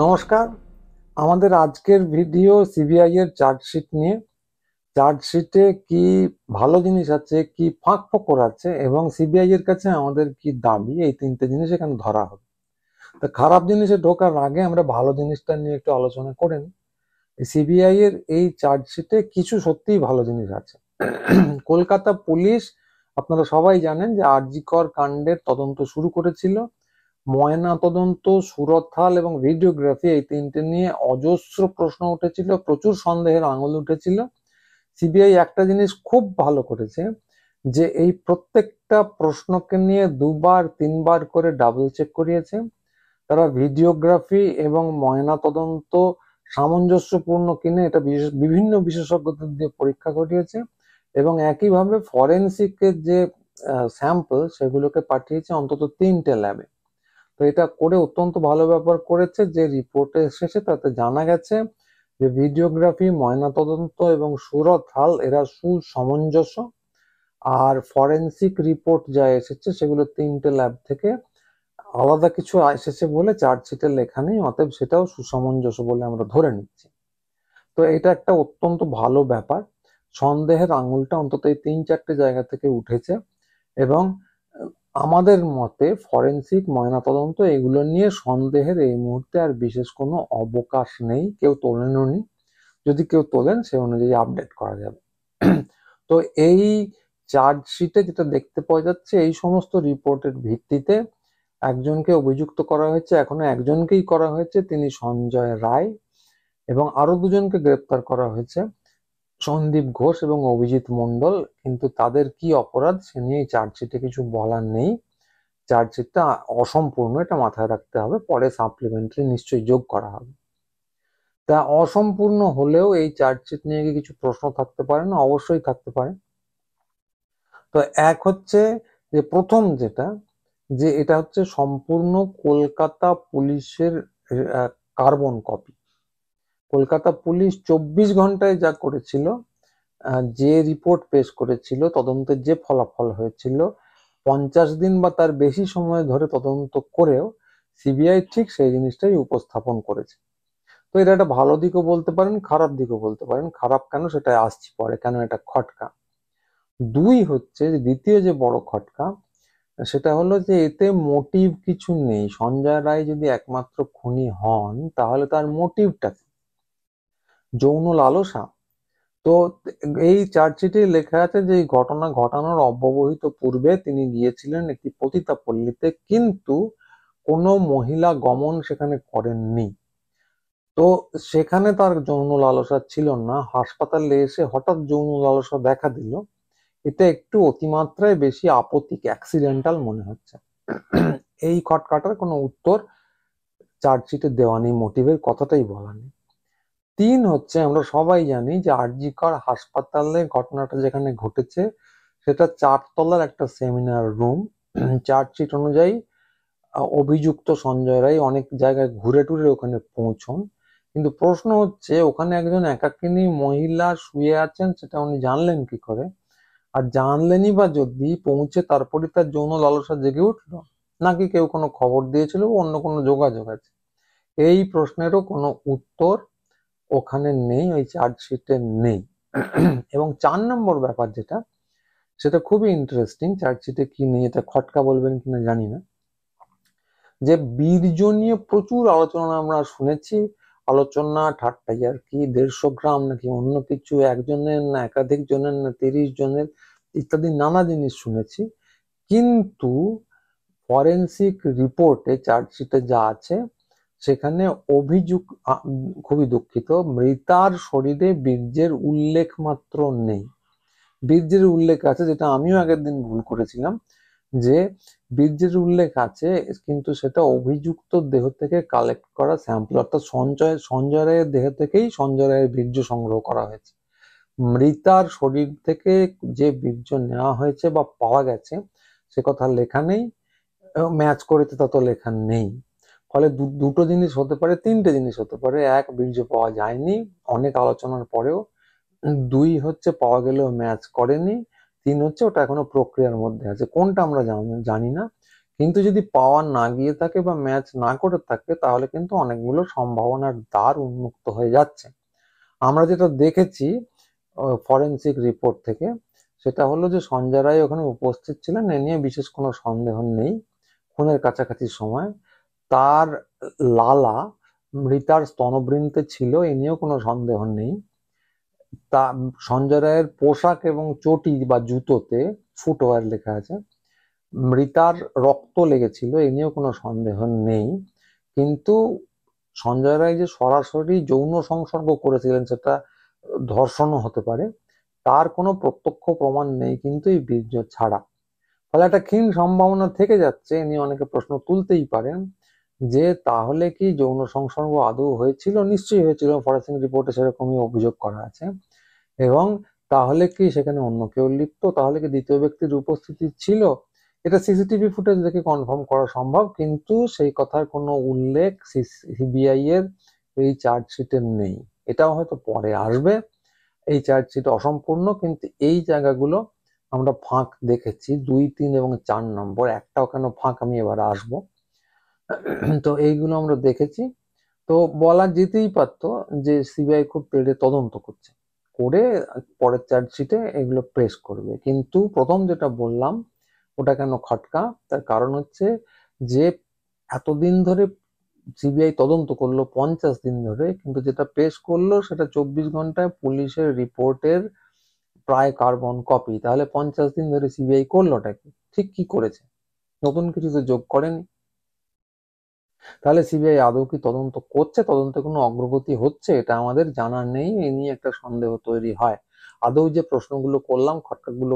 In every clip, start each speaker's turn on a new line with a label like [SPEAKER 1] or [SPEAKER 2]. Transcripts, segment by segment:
[SPEAKER 1] নমস্কার আমাদের আজকের ভিডিও সিবিআই এর চার্জশিট নিয়ে চার্জশিটে কি ভালো জিনিস আছে কি ফাঁক ফকর আছে এবং সিবিআই এর কাছে আমাদের কি দাবি এই তিনটে জিনিস এখানে ধরা হবে তা খারাপ জিনিসে ঢোকার আগে আমরা ভালো জিনিসটা নিয়ে একটু আলোচনা করে নিই সিবিআই এর এই চার্জশিটে কিছু সত্যিই ভালো জিনিস আছে কলকাতা পুলিশ আপনারা সবাই জানেন যে আরজিকর কাণ্ডের তদন্ত শুরু করেছিল ময়নাতদন্ত সুরথাল এবং ভিডিওগ্রাফি এই তিনটে নিয়ে অজস্র প্রশ্ন উঠেছিল প্রচুর সন্দেহের আঙুল উঠেছিল সিবিআই একটা জিনিস খুব ভালো করেছে যে এই প্রত্যেকটা প্রশ্নকে নিয়ে দুবার তিনবার করে ডাবল চেক করিয়েছে তারা ভিডিওগ্রাফি এবং ময়নাতদন্ত সামঞ্জস্যপূর্ণ কিনে এটা বিভিন্ন বিশেষজ্ঞদের দিয়ে পরীক্ষা করিয়েছে এবং একইভাবে ফরেন্সিকের যে স্যাম্পল সেগুলোকে পাঠিয়েছে অন্তত তিনটে ল্যাবে তো এটা করে অত্যন্ত ভালো ব্যাপার করেছে যে রিপোর্টে শেষে তাতে জানা গেছে যে ভিডিওগ্রাফি ময়নাতদন্ত এবং সুরত হাল এরা সুসামঞ্জস্য আর ফরেন্সিক রিপোর্ট যা এসেছে সেগুলো তিনটে ল্যাব থেকে আলাদা কিছু এসেছে বলে চার্জশিটের লেখা নেই অতএব সেটাও সুসামঞ্জস্য বলে আমরা ধরে নিচ্ছি তো এটা একটা অত্যন্ত ভালো ব্যাপার সন্দেহের আঙুলটা অন্তত এই তিন চারটে জায়গা থেকে উঠেছে এবং আমাদের মতে ফরেন্সিক ময়নাতদন্ত এগুলো নিয়ে সন্দেহের এই মুহূর্তে আর বিশেষ কোনো অবকাশ নেই কেউ তোলেনও নি যদি কেউ তোলেন সে অনুযায়ী আপডেট করা যাবে তো এই চার্জশিটে যেটা দেখতে পাওয়া যাচ্ছে এই সমস্ত রিপোর্টের ভিত্তিতে একজনকে অভিযুক্ত করা হয়েছে এখনো একজনকেই করা হয়েছে তিনি সঞ্জয় রায় এবং আরো দুজনকে গ্রেপ্তার করা হয়েছে সন্দীপ ঘোষ এবং অভিজিৎ মণ্ডল কিন্তু তাদের কি অপরাধ সে নিয়ে চার্জশিটে কিছু বলার নেই চার্জশিটটা অসম্পূর্ণ এটা মাথায় রাখতে হবে পরে সাপ্লিমেন্টারি নিশ্চয়ই যোগ করা হবে তা অসম্পূর্ণ হলেও এই চার্জশিট নিয়ে কিছু প্রশ্ন থাকতে পারে না অবশ্যই থাকতে পারে তো এক হচ্ছে যে প্রথম যেটা যে এটা হচ্ছে সম্পূর্ণ কলকাতা পুলিশের কার্বন কপি কলকাতা পুলিশ চব্বিশ ঘন্টায় যা করেছিল যে রিপোর্ট পেশ করেছিল তদন্তের যে ফলাফল হয়েছিল পঞ্চাশ দিন বা তার বেশি সময় ধরে তদন্ত করেও সিবিআই ঠিক সেই জিনিসটাই উপস্থাপন করেছে তো এটা একটা ভালো দিকও বলতে পারেন খারাপ দিকও বলতে পারেন খারাপ কেন সেটা আসছি পরে কেন এটা খটকা দুই হচ্ছে দ্বিতীয় যে বড় খটকা সেটা হলো যে এতে মোটিভ কিছু নেই সঞ্জয় রায় যদি একমাত্র খুনি হন তাহলে তার মোটিভটা যৌন লালসা তো এই চার্জশিটে লেখা আছে যে এই ঘটনা ঘটানোর অব্যবহিত পূর্বে তিনি গিয়েছিলেন একটি পতিতা পল্লীতে কিন্তু কোনো মহিলা গমন সেখানে করেননি তো সেখানে তার যৌন লালসা ছিল না হাসপাতালে এসে হঠাৎ যৌন লালসা দেখা দিল এতে একটু অতিমাত্রায় বেশি আপত্তিক অ্যাক্সিডেন্টাল মনে হচ্ছে এই খটকাটার কোনো উত্তর চার্জশিটে দেওয়া নেই মোটিভের কথাটাই বলা নেই তিন হচ্ছে আমরা সবাই জানি যে আরজিকর হাসপাতালে ঘটনাটা যেখানে ঘটেছে সেটা চারতলার একটা সেমিনার রুম চার্জশিট অনুযায়ী অভিযুক্ত সঞ্জয় রায় অনেক জায়গায় ঘুরে টুরে ওখানে পৌঁছন কিন্তু প্রশ্ন হচ্ছে ওখানে একজন একাকিনী মহিলা শুয়ে আছেন সেটা উনি জানলেন কি করে আর জানলেনই বা যদি পৌঁছে তারপরে তার যৌন লালসা জেগে উঠলো নাকি কেউ কোনো খবর দিয়েছিল অন্য কোনো যোগাযোগ আছে এই প্রশ্নেরও কোনো উত্তর ওখানে নেই ওই চার্জশিটে নেই এবং চার নম্বর ব্যাপার যেটা সেটা খুবই ইন্টারেস্টিং চার্জশিটে কি নেই এটা খটকা বলবেন কিনা জানি না যে বীর্য নিয়ে প্রচুর আলোচনা আমরা শুনেছি আলোচনা ঠাট্টা আর কি দেড়শো গ্রাম নাকি অন্য কিছু একজনের না একাধিক জনের না তিরিশ জনের ইত্যাদি নানা জিনিস শুনেছি কিন্তু ফরেন্সিক রিপোর্টে চার্জশিটে যা আছে সেখানে অভিযোগ খুবই দুঃখিত মৃতার শরীরে বীর্যের উল্লেখ মাত্র নেই বীর্যের উল্লেখ আছে যেটা আমিও আগের দিন ভুল করেছিলাম যে বীর্যের উল্লেখ আছে কিন্তু সেটা অভিযুক্ত দেহ থেকে কালেক্ট করা স্যাম্পল অর্থাৎ সঞ্জয় সঞ্জয় রায়ের দেহ থেকেই সঞ্জয় রায়ের বীর্য সংগ্রহ করা হয়েছে মৃতার শরীর থেকে যে বীর্য নেওয়া হয়েছে বা পাওয়া গেছে সে কথা লেখা নেই ম্যাচ করেছে তত লেখা নেই ফলে দুটো জিনিস হতে পারে তিনটে জিনিস হতে পারে এক বীর্য পাওয়া যায়নি অনেক আলোচনার পরেও দুই হচ্ছে পাওয়া গেলেও ম্যাচ করেনি তিন হচ্ছে ওটা এখনো প্রক্রিয়ার মধ্যে আছে কোনটা আমরা জানি না কিন্তু যদি পাওয়া না গিয়ে থাকে বা ম্যাচ না করে থাকে তাহলে কিন্তু অনেকগুলো সম্ভাবনার দ্বার উন্মুক্ত হয়ে যাচ্ছে আমরা যেটা দেখেছি ফরেন্সিক রিপোর্ট থেকে সেটা হলো যে সঞ্জয় রায় ওখানে উপস্থিত ছিলেন এ নিয়ে বিশেষ কোনো সন্দেহ নেই খুনের কাছাকাছি সময় তার লালা মৃতার স্তনবৃন্তে ছিল এ নিয়েও কোনো সন্দেহ নেই তা সঞ্জয় রায়ের পোশাক এবং চটি বা জুতোতে ফুটওয়ার লেখা আছে মৃতার রক্ত লেগেছিল এ নিয়েও কোনো সন্দেহ নেই কিন্তু সঞ্জয় রায় যে সরাসরি যৌন সংসর্গ করেছিলেন সেটা ধর্ষণও হতে পারে তার কোনো প্রত্যক্ষ প্রমাণ নেই কিন্তু এই বীর্য ছাড়া ফলে একটা ক্ষীণ সম্ভাবনা থেকে যাচ্ছে এ নিয়ে অনেকে প্রশ্ন তুলতেই পারেন যে তাহলে কি যৌন সংসর্গ আদৌ হয়েছিল নিশ্চয়ই হয়েছিল ফরেসিং রিপোর্টে সেরকমই অভিযোগ করা আছে এবং তাহলে কি সেখানে অন্য কেউ লিপ্ত তাহলে কি দ্বিতীয় ব্যক্তির উপস্থিতি ছিল এটা সিসিটিভি ফুটেজ দেখে কনফার্ম করা সম্ভব কিন্তু সেই কথার কোনো উল্লেখ সিবিআই এর এই চার্জশিটে নেই এটাও হয়তো পরে আসবে এই চার্জশিট অসম্পূর্ণ কিন্তু এই জায়গাগুলো আমরা ফাঁক দেখেছি দুই তিন এবং চার নম্বর একটাও কেন ফাঁক আমি এবার আসবো তো এইগুলো আমরা দেখেছি তো বলা যেতেই পারতো যে সিবিআই খুব তেড়ে তদন্ত করছে করে পরের চার্জশিটে এগুলো প্রেস করবে কিন্তু প্রথম যেটা বললাম ওটা কেন খটকা তার কারণ হচ্ছে যে এতদিন ধরে সিবিআই তদন্ত করলো পঞ্চাশ দিন ধরে কিন্তু যেটা পেশ করলো সেটা চব্বিশ ঘন্টায় পুলিশের রিপোর্টের প্রায় কার্বন কপি তাহলে পঞ্চাশ দিন ধরে সিবিআই করলোটা কি ঠিক কি করেছে নতুন কিছু তো যোগ করেনি তাহলে সিবিআই আদৌ কি তদন্ত করছে তদন্তে কোনো অগ্রগতি হচ্ছে এটা আমাদের জানা নেই এ নিয়ে একটা সন্দেহ তৈরি হয় আদৌ যে প্রশ্নগুলো করলাম খটকাগুলো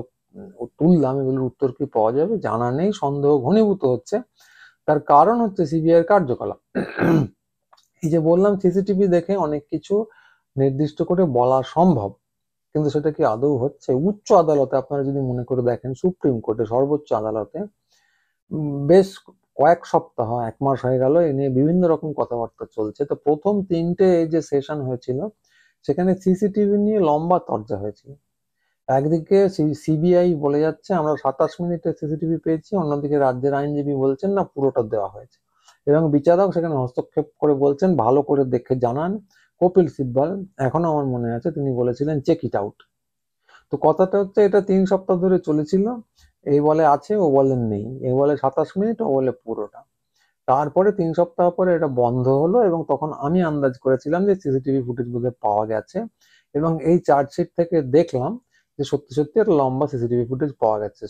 [SPEAKER 1] তুললাম এগুলোর উত্তর কি পাওয়া যাবে জানা নেই সন্দেহ ঘনীভূত হচ্ছে তার কারণ হচ্ছে সিবিআই কার্যকলাপ এই যে বললাম সিসিটিভি দেখে অনেক কিছু নির্দিষ্ট করে বলা সম্ভব কিন্তু সেটা কি আদৌ হচ্ছে উচ্চ আদালতে আপনারা যদি মনে করে দেখেন সুপ্রিম কোর্টে সর্বোচ্চ আদালতে বেশ কয়েক সপ্তাহ এক মাস হয়ে গেল এ নিয়ে বিভিন্ন রকম কথাবার্তা চলছে তো প্রথম তিনটে যে সেশন হয়েছিল সেখানে সিসিটিভি নিয়ে লম্বা তর্জা হয়েছিল একদিকে সিবিআই বলে যাচ্ছে আমরা সাতাশ মিনিটে সিসিটিভি পেয়েছি অন্যদিকে রাজ্যের আইনজীবী বলছেন না পুরোটা দেওয়া হয়েছে এবং বিচারক সেখানে হস্তক্ষেপ করে বলছেন ভালো করে দেখে জানান কপিল সিব্বাল এখনো আমার মনে আছে তিনি বলেছিলেন চেক ইট আউট তো কথাটা হচ্ছে এটা তিন সপ্তাহ ধরে চলেছিল এই বলে আছে ও বলে নেই এই বলে সাতাশ মিনিট ও বলে পুরোটা তারপরে তিন সপ্তাহ পরে এটা বন্ধ হলো এবং তখন আমি আন্দাজ করেছিলাম যে সিসিটিভি ফুটেজ বোধ পাওয়া গেছে এবং এই চার্জশিট থেকে দেখলাম যে সত্যি সত্যি একটা লম্বা সিসিটিভি ফুটেজ পাওয়া গেছে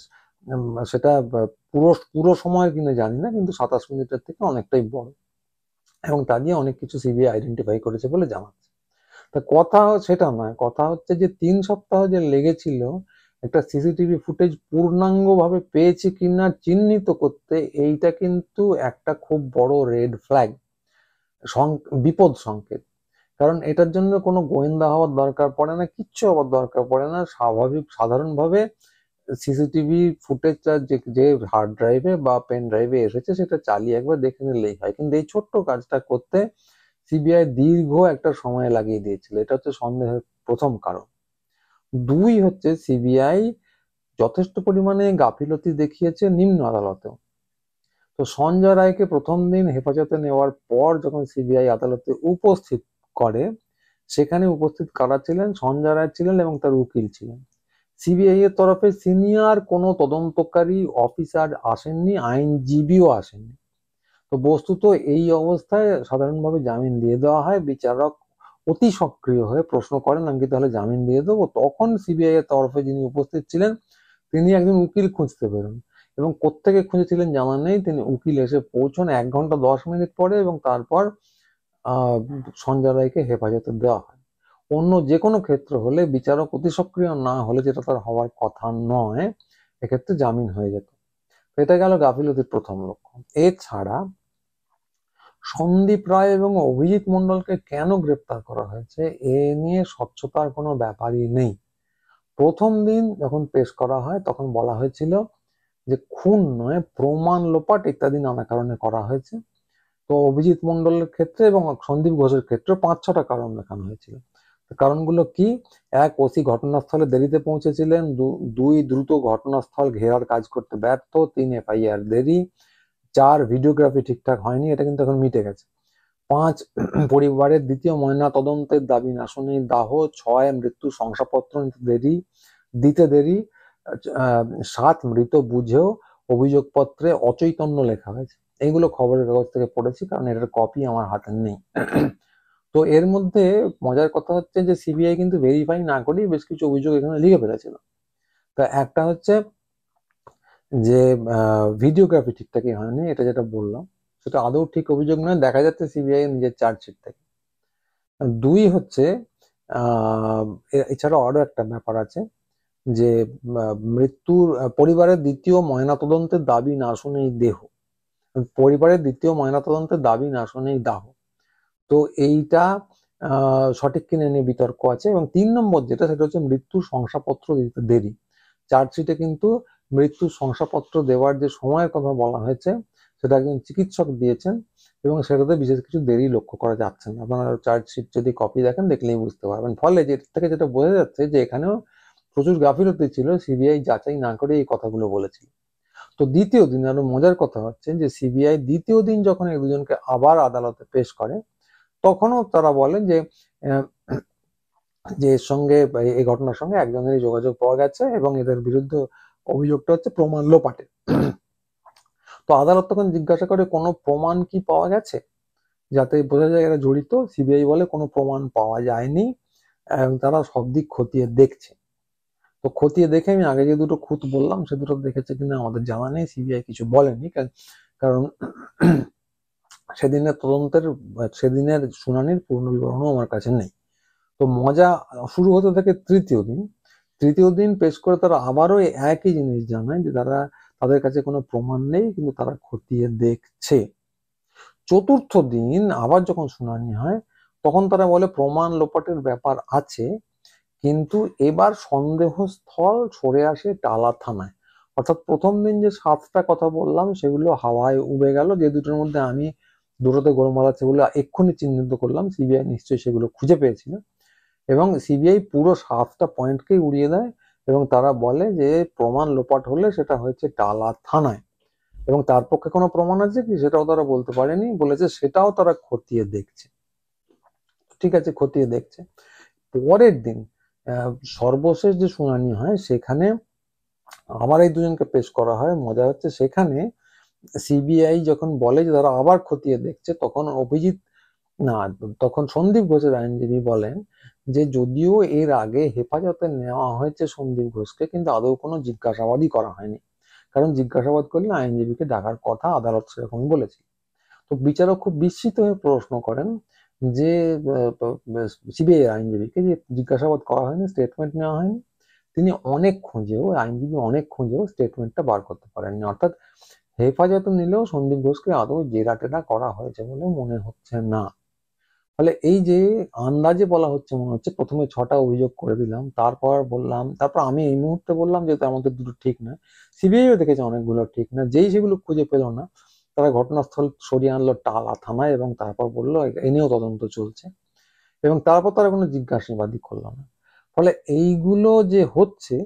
[SPEAKER 1] সেটা পুরো পুরো সময় কিন্তু জানি না কিন্তু সাতাশ মিনিটের থেকে অনেকটাই বড় এবং তা দিয়ে অনেক কিছু সিবিআই আইডেন্টিফাই করেছে বলে জানাচ্ছে তা কথা সেটা নয় কথা হচ্ছে যে তিন সপ্তাহ যে লেগেছিল একটা সিসিটিভি ফুটেজ পূর্ণাঙ্গভাবে পেয়েছে কিনা চিহ্নিত করতে এইটা কিন্তু একটা খুব বড় রেড ফ্ল্যাগ বিপদ সংকেত কারণ এটার জন্য কোনো গোয়েন্দা হওয়ার দরকার পড়ে না কিচ্ছু হওয়ার দরকার পড়ে না স্বাভাবিক সাধারণভাবে সিসিটিভি ফুটেজটা যে যে হার্ড ড্রাইভে বা পেন ড্রাইভে এসেছে সেটা চালিয়ে একবার দেখে নিলেই হয় কিন্তু এই ছোট্ট কাজটা করতে সিবিআই দীর্ঘ একটা সময় লাগিয়ে দিয়েছিল এটা হচ্ছে সন্দেহের প্রথম কারণ দুই হচ্ছে সিবিআই যথেষ্ট পরিমাণে গাফিলতি দেখিয়েছে নিম্ন আদালতেও তো সঞ্জয় রায়কে প্রথম দিন হেফাজতে নেওয়ার পর যখন সিবিআই আদালতে উপস্থিত করে সেখানে উপস্থিত কারা ছিলেন সঞ্জয় রায় ছিলেন এবং তার উকিল ছিলেন সিবিআই এর তরফে সিনিয়র কোনো তদন্তকারী অফিসার আসেননি আইনজীবীও আসেননি তো বস্তুত এই অবস্থায় সাধারণভাবে জামিন দিয়ে দেওয়া হয় বিচারক অতি সক্রিয় হয়ে প্রশ্ন করেন আমি তাহলে জামিন দিয়ে দেবো তখন সিবিআই এর তরফে যিনি উপস্থিত ছিলেন তিনি একজন উকিল খুঁজতে পেরেন এবং কোত্থেকে খুঁজেছিলেন জানা নেই তিনি উকিল এসে পৌঁছন এক ঘন্টা দশ মিনিট পরে এবং তারপর সঞ্জয় রায়কে হেফাজতে দেওয়া হয় অন্য যে কোনো ক্ষেত্র হলে বিচারক অতি সক্রিয় না হলে যেটা তার হওয়ার কথা নয় এক্ষেত্রে জামিন হয়ে যেত এটা গেল গাফিলতির প্রথম লক্ষ্য এছাড়া সন্দীপ রায় এবং অভিজিৎ মন্ডলকে কেন গ্রেপ্তার করা হয়েছে এ নিয়ে স্বচ্ছতার কোনো ব্যাপারই নেই প্রথম দিন যখন পেশ করা হয় তখন বলা হয়েছিল যে খুন নয় প্রমাণ লোপাট ইত্যাদি নানা কারণে করা হয়েছে তো অভিজিৎ মন্ডলের ক্ষেত্রে এবং সন্দীপ ঘোষের ক্ষেত্রে পাঁচ ছটা কারণ দেখানো হয়েছিল কারণগুলো কি এক ওসি ঘটনাস্থলে দেরিতে পৌঁছেছিলেন দুই দ্রুত ঘটনাস্থল ঘেরার কাজ করতে ব্যর্থ তিন এফআইআর দেরি চার ভিডিওগ্রাফি ঠিকঠাক হয়নি এটা কিন্তু এখন মিটে গেছে পাঁচ পরিবারের দ্বিতীয় ময়না তদন্তের দাবি না শুনি দাহ ছয় মৃত্যু শংসাপত্র নিতে দেরি দিতে দেরি সাত মৃত বুঝেও অভিযোগপত্রে অচৈতন্য লেখা হয়েছে এইগুলো খবরের কাগজ থেকে পড়েছি কারণ এটার কপি আমার হাতে নেই তো এর মধ্যে মজার কথা হচ্ছে যে সিবিআই কিন্তু ভেরিফাই না করেই বেশ কিছু অভিযোগ এখানে লিখে ফেলেছিল তা একটা হচ্ছে যে ভিডিওগ্রাফি ঠিকঠাকই হয়নি এটা যেটা বললাম সেটা আদৌ ঠিক অভিযোগ নয় দেখা যাচ্ছে সিবিআই নিজের চার্জশিট থেকে দুই হচ্ছে এছাড়া আরও একটা ব্যাপার আছে যে মৃত্যুর পরিবারের দ্বিতীয় ময়নাতদন্তের দাবি না শুনেই দেহ পরিবারের দ্বিতীয় ময়নাতদন্তের দাবি না শুনেই দাহ তো এইটা সঠিক কিনে নিয়ে বিতর্ক আছে এবং তিন নম্বর যেটা সেটা হচ্ছে মৃত্যুর শংসাপত্র দিতে দেরি চার্জশিটে কিন্তু মৃত্যু শংসাপত্র দেওয়ার যে সময়ের কথা বলা হয়েছে সেটা একজন চিকিৎসক দিয়েছেন এবং সেটাতে বিশেষ কিছু দেরি লক্ষ্য করা যাচ্ছে না আপনারা চার্জশিট যদি কপি দেখেন দেখলেই বুঝতে পারবেন ফলে যে থেকে যেটা বোঝা যাচ্ছে যে এখানেও প্রচুর গাফিলতি ছিল সিবিআই যাচাই না করে এই কথাগুলো বলেছিল তো দ্বিতীয় দিন আরো মজার কথা হচ্ছে যে সিবিআই দ্বিতীয় দিন যখন এই দুজনকে আবার আদালতে পেশ করে তখনও তারা বলেন যে যে সঙ্গে এই ঘটনার সঙ্গে একজনেরই যোগাযোগ পাওয়া গেছে এবং এদের বিরুদ্ধে অভিযোগটা হচ্ছে প্রমাণ লোপাটের তো আদালত তখন জিজ্ঞাসা করে কোনো প্রমাণ কি পাওয়া গেছে যাতে বোঝা যায় এরা জড়িত সিবিআই বলে কোনো প্রমাণ পাওয়া যায়নি এবং তারা সব দিক খতিয়ে দেখছে তো খতিয়ে দেখে আমি আগে যে দুটো খুঁত বললাম সে দুটো দেখেছে কিনা আমাদের জানা নেই সিবিআই কিছু বলেনি কারণ সেদিনের তদন্তের সেদিনের শুনানির পূর্ণ বিবরণও আমার কাছে নেই তো মজা শুরু হতে থাকে তৃতীয় দিন তৃতীয় দিন পেশ করে তারা আবারও একই জিনিস জানায় যে তারা তাদের কাছে কোনো প্রমাণ নেই কিন্তু তারা খতিয়ে দেখছে চতুর্থ দিন আবার যখন শুনানি হয় তখন তারা বলে প্রমাণ লোপাটের ব্যাপার আছে কিন্তু এবার সন্দেহস্থল সরে আসে টালা থানায় অর্থাৎ প্রথম দিন যে সাতটা কথা বললাম সেগুলো হাওয়ায় উবে গেল যে দুটোর মধ্যে আমি দুটোতে গোলমাল আছে বলে এক্ষুনি চিহ্নিত করলাম সিবিআই নিশ্চয়ই সেগুলো খুঁজে পেয়েছিল এবং সিবিআই পুরো সাতটা পয়েন্টকেই উড়িয়ে দেয় এবং তারা বলে যে প্রমাণ লোপাট হলে সেটা হয়েছে টালা থানায় এবং তার পক্ষে কোনো প্রমাণ আছে কি সেটাও তারা বলতে পারেনি বলেছে সেটাও তারা খতিয়ে দেখছে ঠিক আছে খতিয়ে দেখছে পরের দিন সর্বশেষ যে শুনানি হয় সেখানে আমার এই দুজনকে পেশ করা হয় মজা হচ্ছে সেখানে সিবিআই যখন বলে যে তারা আবার খতিয়ে দেখছে তখন অভিজিৎ না তখন সন্দীপ ঘোষের আইনজীবী বলেন যে যদিও এর আগে হেফাজতে নেওয়া হয়েছে সন্দীপ ঘোষকে কিন্তু আদৌ কোনো জিজ্ঞাসাবাদই করা হয়নি কারণ জিজ্ঞাসাবাদ করলে আইনজীবীকে ডাকার কথা আদালত সেরকম বলেছে তো বিচারক খুব বিস্মিত হয়ে প্রশ্ন করেন যে সিবিআই আইনজীবীকে যে জিজ্ঞাসাবাদ করা হয়নি স্টেটমেন্ট নেওয়া হয়নি তিনি অনেক খুঁজেও আইনজীবী অনেক খুঁজেও স্টেটমেন্টটা বার করতে পারেননি অর্থাৎ হেফাজতে নিলেও সন্দীপ ঘোষকে আদৌ জেরা টেরা করা হয়েছে বলে মনে হচ্ছে না ফলে এই যে আন্দাজে বলা হচ্ছে মনে হচ্ছে প্রথমে ছটা অভিযোগ করে দিলাম তারপর বললাম তারপর আমি এই মুহূর্তে বললাম যেহেতু আমাদের দুটো ঠিক না সিবিআইও দেখেছে অনেকগুলো ঠিক না যেই সেগুলো খুঁজে পেল না তারা ঘটনাস্থল সরিয়ে আনলো টালা থানায় এবং তারপর বললো এ নিয়েও তদন্ত চলছে এবং তারপর তারা কোনো জিজ্ঞাসাবাদী করলো না ফলে এইগুলো যে হচ্ছে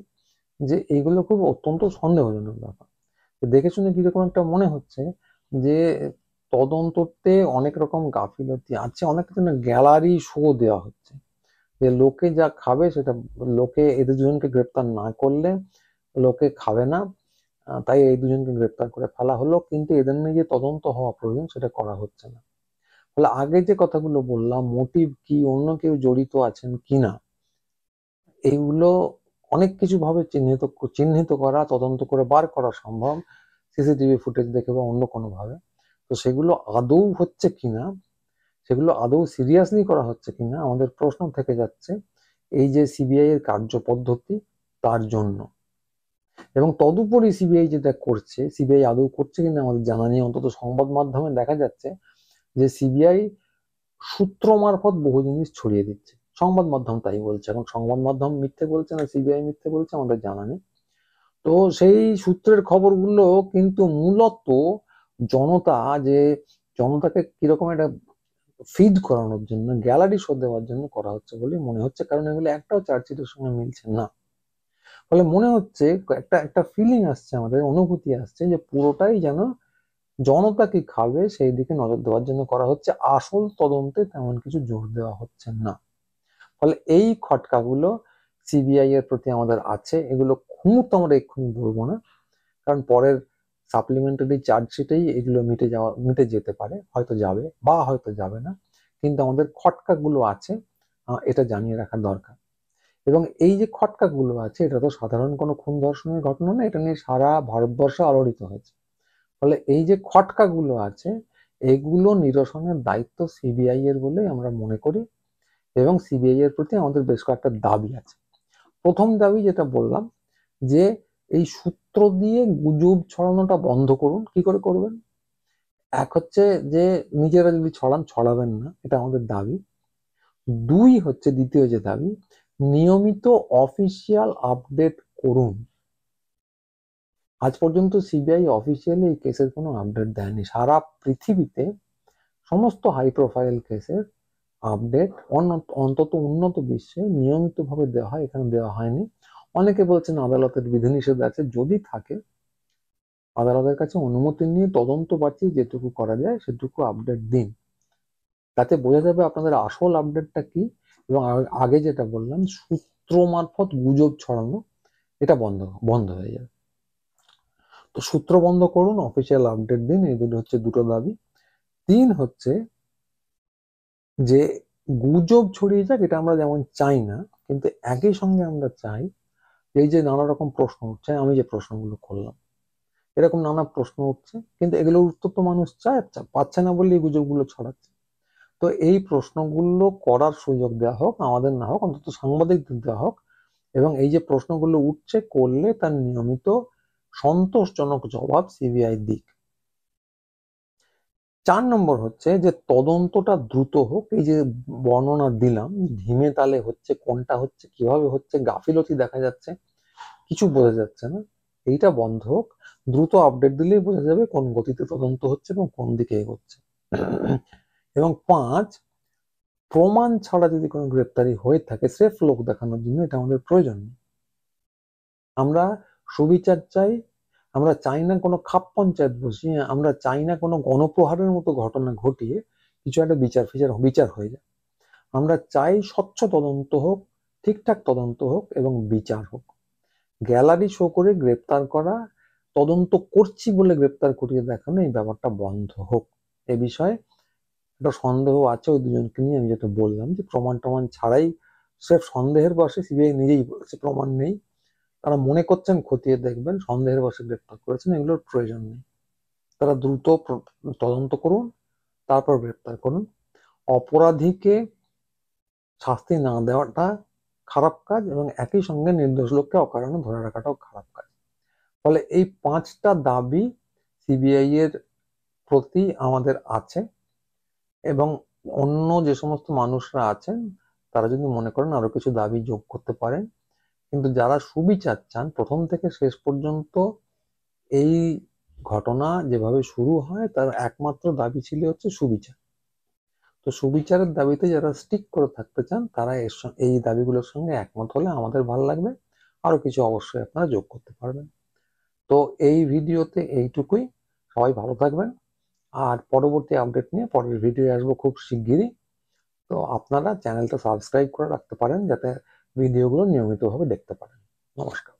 [SPEAKER 1] যে এইগুলো খুব অত্যন্ত সন্দেহজনক ব্যাপার দেখে শুনে কিরকম একটা মনে হচ্ছে যে তদন্ততে অনেক রকম গাফিলতি আছে অনেক কিছু গ্যালারি শো দেওয়া হচ্ছে যে লোকে যা খাবে সেটা লোকে এদের দুজনকে গ্রেপ্তার না করলে লোকে খাবে না তাই এই দুজনকে গ্রেপ্তার করে ফেলা হলো কিন্তু এদের নিয়ে যে তদন্ত হওয়া প্রয়োজন সেটা করা হচ্ছে না ফলে আগে যে কথাগুলো বললাম মোটিভ কি অন্য কেউ জড়িত আছেন কি না এইগুলো অনেক কিছু ভাবে চিহ্নিত চিহ্নিত করা তদন্ত করে বার করা সম্ভব সিসিটিভি ফুটেজ দেখে বা অন্য কোনোভাবে তো সেগুলো আদৌ হচ্ছে কিনা সেগুলো আদৌ সিরিয়াসলি করা হচ্ছে কিনা আমাদের প্রশ্ন থেকে যাচ্ছে এই যে সিবিআই এর কার্যপদ্ধতি তার জন্য এবং তদুপরি সিবিআই যেটা করছে সিবিআই আদৌ করছে কিনা আমাদের জানা নেই অন্তত সংবাদ মাধ্যমে দেখা যাচ্ছে যে সিবিআই সূত্র মারফত বহু জিনিস ছড়িয়ে দিচ্ছে সংবাদ মাধ্যম তাই বলছে এখন সংবাদ মাধ্যম মিথ্যে বলছে না সিবিআই মিথ্যে বলছে আমাদের জানা নেই তো সেই সূত্রের খবরগুলো কিন্তু মূলত জনতা যে জনতাকে কিরকম একটা ফিড করানোর জন্য গ্যালারি শো দেওয়ার জন্য করা হচ্ছে বলে মনে হচ্ছে কারণ এগুলো একটাও চার্চিটের সঙ্গে মিলছে না ফলে মনে হচ্ছে একটা একটা ফিলিং আসছে আমাদের অনুভূতি আসছে যে পুরোটাই যেন জনতা কি খাবে সেই দিকে নজর দেওয়ার জন্য করা হচ্ছে আসল তদন্তে তেমন কিছু জোর দেওয়া হচ্ছে না ফলে এই খটকাগুলো সিবিআই এর প্রতি আমাদের আছে এগুলো খুব তো আমরা এক্ষুনি বলবো না কারণ পরের সাপ্লিমেন্টারি চার্জশিটেই এগুলো মিটে যাওয়া মিটে যেতে পারে হয়তো যাবে বা হয়তো যাবে না কিন্তু আমাদের খটকাগুলো আছে এটা জানিয়ে রাখা দরকার এবং এই যে খটকাগুলো আছে এটা তো সাধারণ কোনো খুন ধর্ষণের ঘটনা না এটা নিয়ে সারা ভারতবর্ষ আলোড়িত হয়েছে ফলে এই যে খটকাগুলো আছে এগুলো নিরসনের দায়িত্ব সিবিআই এর বলে আমরা মনে করি এবং সিবিআই এর প্রতি আমাদের বেশ কয়েকটা দাবি আছে প্রথম দাবি যেটা বললাম যে এই সূত্র দিয়ে গুজব ছড়ানোটা বন্ধ করুন কি করে করবেন এক হচ্ছে যে নিজেরা যদি ছড়ান ছড়াবেন না এটা আমাদের দাবি দুই হচ্ছে দ্বিতীয় যে দাবি নিয়মিত অফিসিয়াল আপডেট করুন আজ পর্যন্ত সিবিআই অফিসিয়ালি এই কেসের কোনো আপডেট দেয়নি সারা পৃথিবীতে সমস্ত হাই প্রোফাইল কেসের আপডেট অন্তত উন্নত বিশ্বে নিয়মিতভাবে দেওয়া হয় এখানে দেওয়া হয়নি অনেকে বলছেন আদালতের বিধিনিষেধ আছে যদি থাকে আদালতের কাছে অনুমতি নিয়ে তদন্ত বাঁচিয়ে যেটুকু করা যায় সেটুকু আপডেট দিন তাতে বোঝা যাবে আপনাদের আসল আপডেটটা কি এবং আগে যেটা বললাম সূত্র মারফত গুজব ছড়ানো এটা বন্ধ বন্ধ হয়ে যাবে তো সূত্র বন্ধ করুন অফিসিয়াল আপডেট দিন এই দুটো হচ্ছে দুটো দাবি তিন হচ্ছে যে গুজব ছড়িয়ে যাক এটা আমরা যেমন চাই না কিন্তু একই সঙ্গে আমরা চাই এই যে নানা রকম প্রশ্ন উঠছে আমি যে প্রশ্নগুলো করলাম এরকম নানা প্রশ্ন উঠছে কিন্তু এগুলোর উত্তর তো মানুষ চায় পাচ্ছে না বলে এই গুজবগুলো ছড়াচ্ছে তো এই প্রশ্নগুলো করার সুযোগ দেওয়া হোক আমাদের না হোক অন্তত সাংবাদিকদের দেওয়া হোক এবং এই যে প্রশ্নগুলো উঠছে করলে তার নিয়মিত সন্তোষজনক জবাব সিবিআই দিক চার নম্বর হচ্ছে যে তদন্তটা দ্রুত হোক এই যে বর্ণনা দিলাম ধিমে তালে হচ্ছে কোনটা হচ্ছে কিভাবে হচ্ছে গাফিলতি দেখা যাচ্ছে কিছু বোঝা যাচ্ছে না এইটা বন্ধ হোক দ্রুত আপডেট দিলেই বোঝা যাবে কোন গতিতে তদন্ত হচ্ছে এবং কোন দিকে এগোচ্ছে এবং পাঁচ প্রমাণ ছাড়া যদি কোনো গ্রেপ্তারি হয়ে থাকে সেফ লোক দেখানোর জন্য এটা আমাদের প্রয়োজন আমরা সুবিচার চাই আমরা চাই না কোনো খাপ পঞ্চায়েত বসিয়ে আমরা চাই না কোনো গণপ্রহারের মতো ঘটনা ঘটিয়ে কিছু একটা বিচার ফিচার বিচার হয়ে যায় আমরা চাই স্বচ্ছ তদন্ত হোক ঠিকঠাক তদন্ত হোক এবং বিচার হোক গ্যালারি শো করে গ্রেপ্তার করা তদন্ত করছি বলে গ্রেপ্তার করিয়ে দেখানো এই ব্যাপারটা বন্ধ হোক এ বিষয়ে একটা সন্দেহ আছে ওই দুজনকে নিয়ে আমি যেটা বললাম যে প্রমাণ টমাণ ছাড়াই সে সন্দেহের বসে সিবিআই নিজেই বলেছে প্রমাণ নেই তারা মনে করছেন খতিয়ে দেখবেন সন্দেহের বসে গ্রেপ্তার করেছেন এগুলোর প্রয়োজন নেই তারা দ্রুত তদন্ত করুন তারপর গ্রেপ্তার করুন অপরাধীকে শাস্তি না দেওয়াটা খারাপ কাজ এবং একই সঙ্গে নির্দোষ লোককে অকারণে ধরে রাখাটাও খারাপ কাজ ফলে এই পাঁচটা দাবি সিবিআই এর প্রতি আমাদের আছে এবং অন্য যে সমস্ত মানুষরা আছেন তারা যদি মনে করেন আরো কিছু দাবি যোগ করতে পারেন কিন্তু যারা সুবিচার চান প্রথম থেকে শেষ পর্যন্ত এই ঘটনা যেভাবে শুরু হয় তার একমাত্র দাবি ছিল হচ্ছে সুবিচার তো সুবিচারের দাবিতে যারা স্টিক করে থাকতে চান তারা এর এই দাবিগুলোর সঙ্গে একমত হলে আমাদের ভালো লাগবে আরও কিছু অবশ্যই আপনারা যোগ করতে পারবেন তো এই ভিডিওতে এইটুকুই সবাই ভালো থাকবেন আর পরবর্তী আপডেট নিয়ে পরের ভিডিও আসবো খুব শিগগিরই তো আপনারা চ্যানেলটা সাবস্ক্রাইব করে রাখতে পারেন যাতে ভিডিওগুলো নিয়মিতভাবে দেখতে পারেন নমস্কার